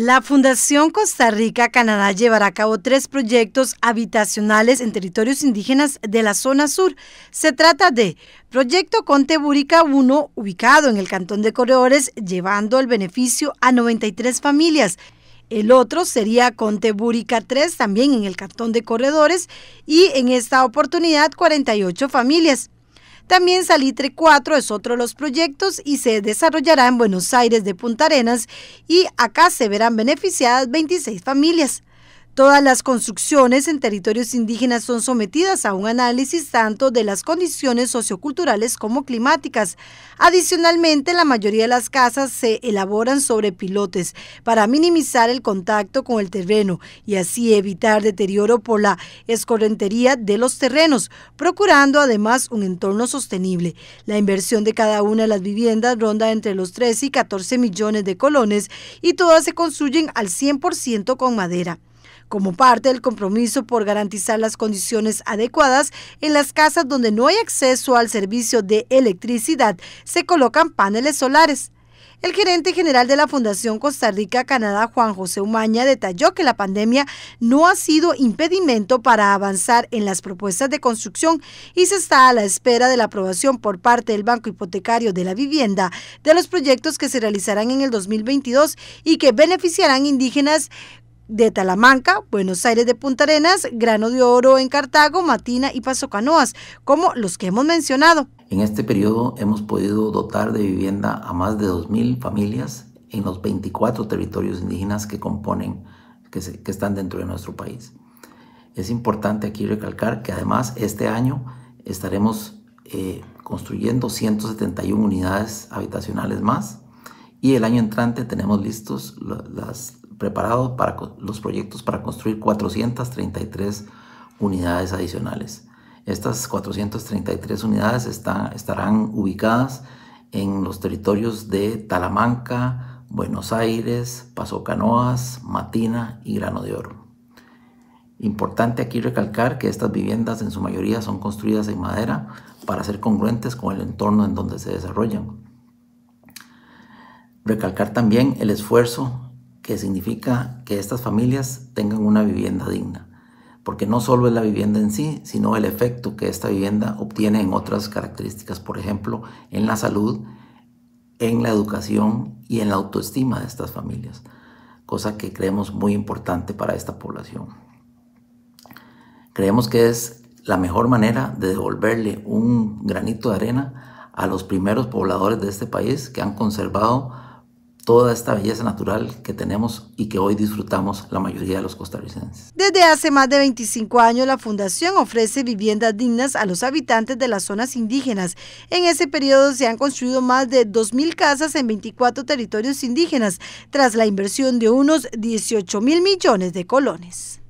La Fundación Costa Rica Canadá llevará a cabo tres proyectos habitacionales en territorios indígenas de la zona sur. Se trata de Proyecto Conte 1, ubicado en el cantón de Corredores, llevando el beneficio a 93 familias. El otro sería Conte 3, también en el cantón de Corredores, y en esta oportunidad 48 familias. También Salitre 4 es otro de los proyectos y se desarrollará en Buenos Aires de Punta Arenas y acá se verán beneficiadas 26 familias. Todas las construcciones en territorios indígenas son sometidas a un análisis tanto de las condiciones socioculturales como climáticas. Adicionalmente, la mayoría de las casas se elaboran sobre pilotes para minimizar el contacto con el terreno y así evitar deterioro por la escorrentería de los terrenos, procurando además un entorno sostenible. La inversión de cada una de las viviendas ronda entre los 13 y 14 millones de colones y todas se construyen al 100% con madera como parte del compromiso por garantizar las condiciones adecuadas en las casas donde no hay acceso al servicio de electricidad, se colocan paneles solares. El gerente general de la Fundación Costa Rica-Canadá, Juan José Umaña, detalló que la pandemia no ha sido impedimento para avanzar en las propuestas de construcción y se está a la espera de la aprobación por parte del Banco Hipotecario de la Vivienda de los proyectos que se realizarán en el 2022 y que beneficiarán indígenas de Talamanca, Buenos Aires de Punta Arenas, Grano de Oro en Cartago, Matina y Paso Canoas, como los que hemos mencionado. En este periodo hemos podido dotar de vivienda a más de 2.000 familias en los 24 territorios indígenas que componen, que, están dentro de nuestro país. Es importante aquí recalcar que además este año estaremos eh, construyendo 171 unidades habitacionales más y el año entrante tenemos listos las, preparado para los proyectos para construir 433 unidades adicionales. Estas 433 unidades estarán ubicadas en los territorios de Talamanca, Buenos Aires, Paso Canoas, Matina y Grano de Oro. Importante aquí recalcar que estas viviendas en su mayoría son construidas en madera para ser congruentes con el entorno en donde se desarrollan. Recalcar también el esfuerzo que significa que estas familias tengan una vivienda digna, porque no solo es la vivienda en sí, sino el efecto que esta vivienda obtiene en otras características, por ejemplo, en la salud, en la educación y en la autoestima de estas familias, cosa que creemos muy importante para esta población. Creemos que es la mejor manera de devolverle un granito de arena a los primeros pobladores de este país que han conservado toda esta belleza natural que tenemos y que hoy disfrutamos la mayoría de los costarricenses. Desde hace más de 25 años, la Fundación ofrece viviendas dignas a los habitantes de las zonas indígenas. En ese periodo se han construido más de 2.000 casas en 24 territorios indígenas, tras la inversión de unos 18 mil millones de colones.